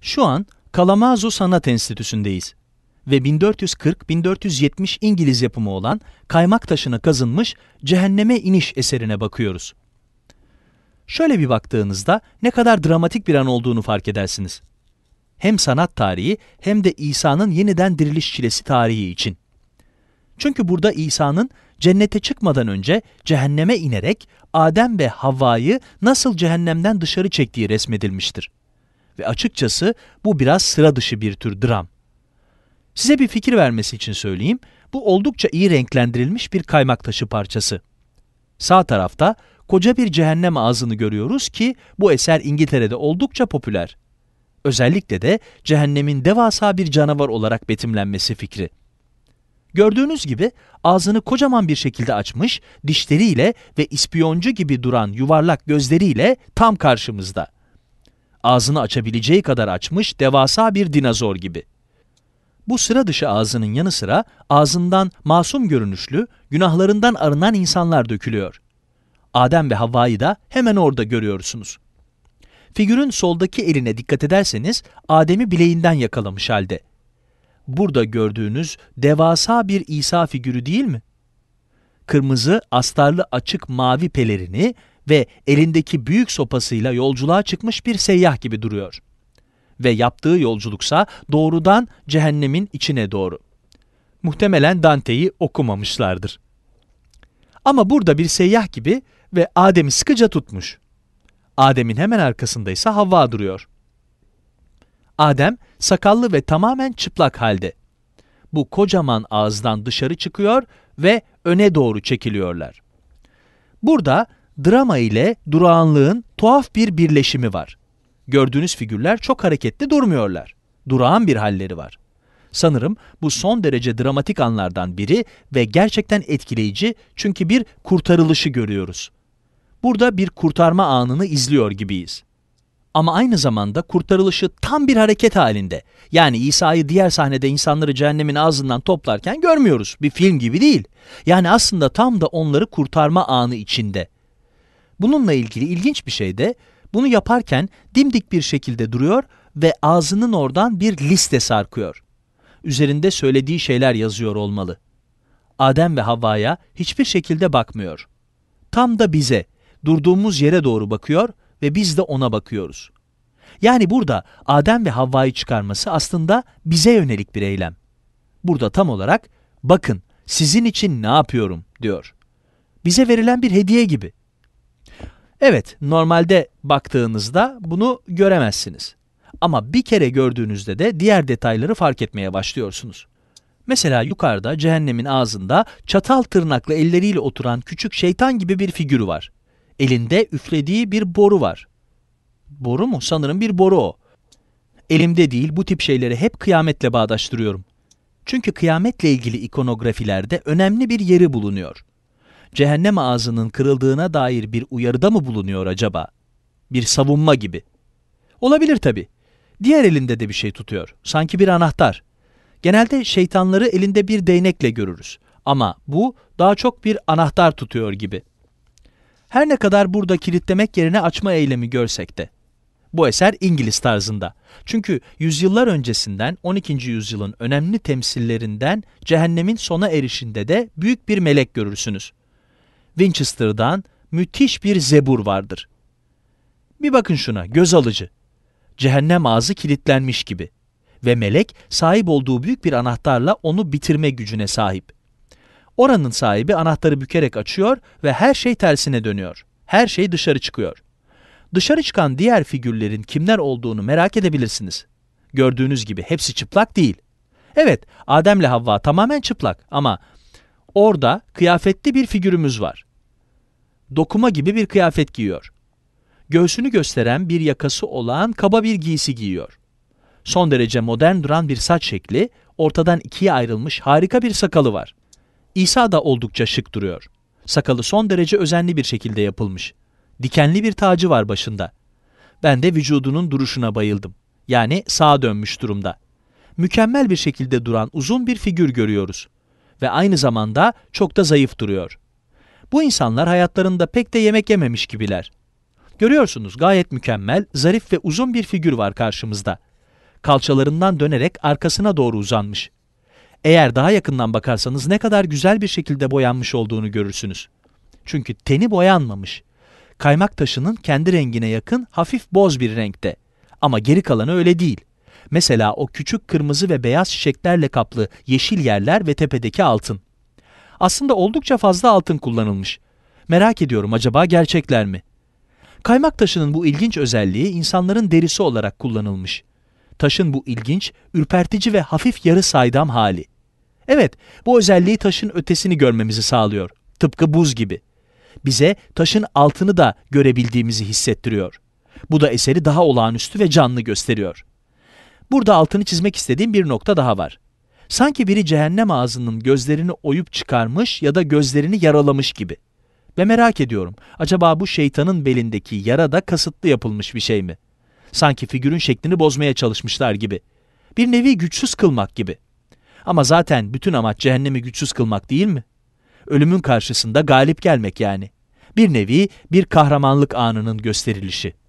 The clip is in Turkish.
Şu an Kalamazoo Sanat Enstitüsü'ndeyiz ve 1440-1470 İngiliz yapımı olan kaymak taşına kazınmış Cehenneme İniş eserine bakıyoruz. Şöyle bir baktığınızda ne kadar dramatik bir an olduğunu fark edersiniz. Hem sanat tarihi hem de İsa'nın yeniden diriliş çilesi tarihi için. Çünkü burada İsa'nın cennete çıkmadan önce cehenneme inerek Adem ve Havva'yı nasıl cehennemden dışarı çektiği resmedilmiştir ve açıkçası bu biraz sıra dışı bir tür dram. Size bir fikir vermesi için söyleyeyim, bu oldukça iyi renklendirilmiş bir kaymak taşı parçası. Sağ tarafta koca bir cehennem ağzını görüyoruz ki bu eser İngiltere'de oldukça popüler. Özellikle de cehennemin devasa bir canavar olarak betimlenmesi fikri. Gördüğünüz gibi ağzını kocaman bir şekilde açmış, dişleriyle ve ispiyoncu gibi duran yuvarlak gözleriyle tam karşımızda. Ağzını açabileceği kadar açmış devasa bir dinozor gibi. Bu sıra dışı ağzının yanı sıra ağzından masum görünüşlü, günahlarından arınan insanlar dökülüyor. Adem ve Havva'yı da hemen orada görüyorsunuz. Figürün soldaki eline dikkat ederseniz Adem'i bileğinden yakalamış halde. Burada gördüğünüz devasa bir İsa figürü değil mi? Kırmızı, astarlı açık mavi pelerini ve elindeki büyük sopasıyla yolculuğa çıkmış bir seyyah gibi duruyor. Ve yaptığı yolculuksa doğrudan cehennemin içine doğru. Muhtemelen Dante'yi okumamışlardır. Ama burada bir seyyah gibi ve Adem'i sıkıca tutmuş. Adem'in hemen arkasında ise Havva duruyor. Adem sakallı ve tamamen çıplak halde. Bu kocaman ağızdan dışarı çıkıyor ve öne doğru çekiliyorlar. Burada drama ile durağanlığın tuhaf bir birleşimi var. Gördüğünüz figürler çok hareketli durmuyorlar. Durağan bir halleri var. Sanırım bu son derece dramatik anlardan biri ve gerçekten etkileyici çünkü bir kurtarılışı görüyoruz. Burada bir kurtarma anını izliyor gibiyiz. Ama aynı zamanda kurtarılışı tam bir hareket halinde. Yani İsa'yı diğer sahnede insanları cehennemin ağzından toplarken görmüyoruz. Bir film gibi değil. Yani aslında tam da onları kurtarma anı içinde. Bununla ilgili ilginç bir şey de bunu yaparken dimdik bir şekilde duruyor ve ağzının oradan bir liste sarkıyor. Üzerinde söylediği şeyler yazıyor olmalı. Adem ve Havva'ya hiçbir şekilde bakmıyor. Tam da bize, durduğumuz yere doğru bakıyor ve biz de ona bakıyoruz. Yani burada Adem ve Havva'yı çıkarması aslında bize yönelik bir eylem. Burada tam olarak bakın sizin için ne yapıyorum diyor. Bize verilen bir hediye gibi. Evet, normalde baktığınızda bunu göremezsiniz. Ama bir kere gördüğünüzde de diğer detayları fark etmeye başlıyorsunuz. Mesela yukarıda cehennemin ağzında çatal tırnaklı elleriyle oturan küçük şeytan gibi bir figürü var. Elinde üflediği bir boru var. Boru mu? Sanırım bir boru o. Elimde değil bu tip şeyleri hep kıyametle bağdaştırıyorum. Çünkü kıyametle ilgili ikonografilerde önemli bir yeri bulunuyor cehennem ağzının kırıldığına dair bir uyarıda mı bulunuyor acaba? Bir savunma gibi. Olabilir tabi. Diğer elinde de bir şey tutuyor. Sanki bir anahtar. Genelde şeytanları elinde bir değnekle görürüz. Ama bu daha çok bir anahtar tutuyor gibi. Her ne kadar burada kilitlemek yerine açma eylemi görsek de. Bu eser İngiliz tarzında. Çünkü yüzyıllar öncesinden 12. yüzyılın önemli temsillerinden cehennemin sona erişinde de büyük bir melek görürsünüz. Winchester'dan müthiş bir zebur vardır. Bir bakın şuna, göz alıcı. Cehennem ağzı kilitlenmiş gibi ve melek sahip olduğu büyük bir anahtarla onu bitirme gücüne sahip. Oranın sahibi anahtarı bükerek açıyor ve her şey tersine dönüyor. Her şey dışarı çıkıyor. Dışarı çıkan diğer figürlerin kimler olduğunu merak edebilirsiniz. Gördüğünüz gibi hepsi çıplak değil. Evet, Adem'le Havva tamamen çıplak ama orada kıyafetli bir figürümüz var dokuma gibi bir kıyafet giyiyor. Göğsünü gösteren bir yakası olan kaba bir giysi giyiyor. Son derece modern duran bir saç şekli, ortadan ikiye ayrılmış harika bir sakalı var. İsa da oldukça şık duruyor. Sakalı son derece özenli bir şekilde yapılmış. Dikenli bir tacı var başında. Ben de vücudunun duruşuna bayıldım. Yani sağa dönmüş durumda. Mükemmel bir şekilde duran uzun bir figür görüyoruz. Ve aynı zamanda çok da zayıf duruyor.'' Bu insanlar hayatlarında pek de yemek yememiş gibiler. Görüyorsunuz gayet mükemmel, zarif ve uzun bir figür var karşımızda. Kalçalarından dönerek arkasına doğru uzanmış. Eğer daha yakından bakarsanız ne kadar güzel bir şekilde boyanmış olduğunu görürsünüz. Çünkü teni boyanmamış. Kaymak taşının kendi rengine yakın hafif boz bir renkte. Ama geri kalanı öyle değil. Mesela o küçük kırmızı ve beyaz çiçeklerle kaplı yeşil yerler ve tepedeki altın. Aslında oldukça fazla altın kullanılmış. Merak ediyorum acaba gerçekler mi? Kaymak taşının bu ilginç özelliği insanların derisi olarak kullanılmış. Taşın bu ilginç, ürpertici ve hafif yarı saydam hali. Evet, bu özelliği taşın ötesini görmemizi sağlıyor. Tıpkı buz gibi. Bize taşın altını da görebildiğimizi hissettiriyor. Bu da eseri daha olağanüstü ve canlı gösteriyor. Burada altını çizmek istediğim bir nokta daha var. Sanki biri cehennem ağzının gözlerini oyup çıkarmış ya da gözlerini yaralamış gibi. Ve merak ediyorum, acaba bu şeytanın belindeki yara da kasıtlı yapılmış bir şey mi? Sanki figürün şeklini bozmaya çalışmışlar gibi. Bir nevi güçsüz kılmak gibi. Ama zaten bütün amaç cehennemi güçsüz kılmak değil mi? Ölümün karşısında galip gelmek yani. Bir nevi bir kahramanlık anının gösterilişi.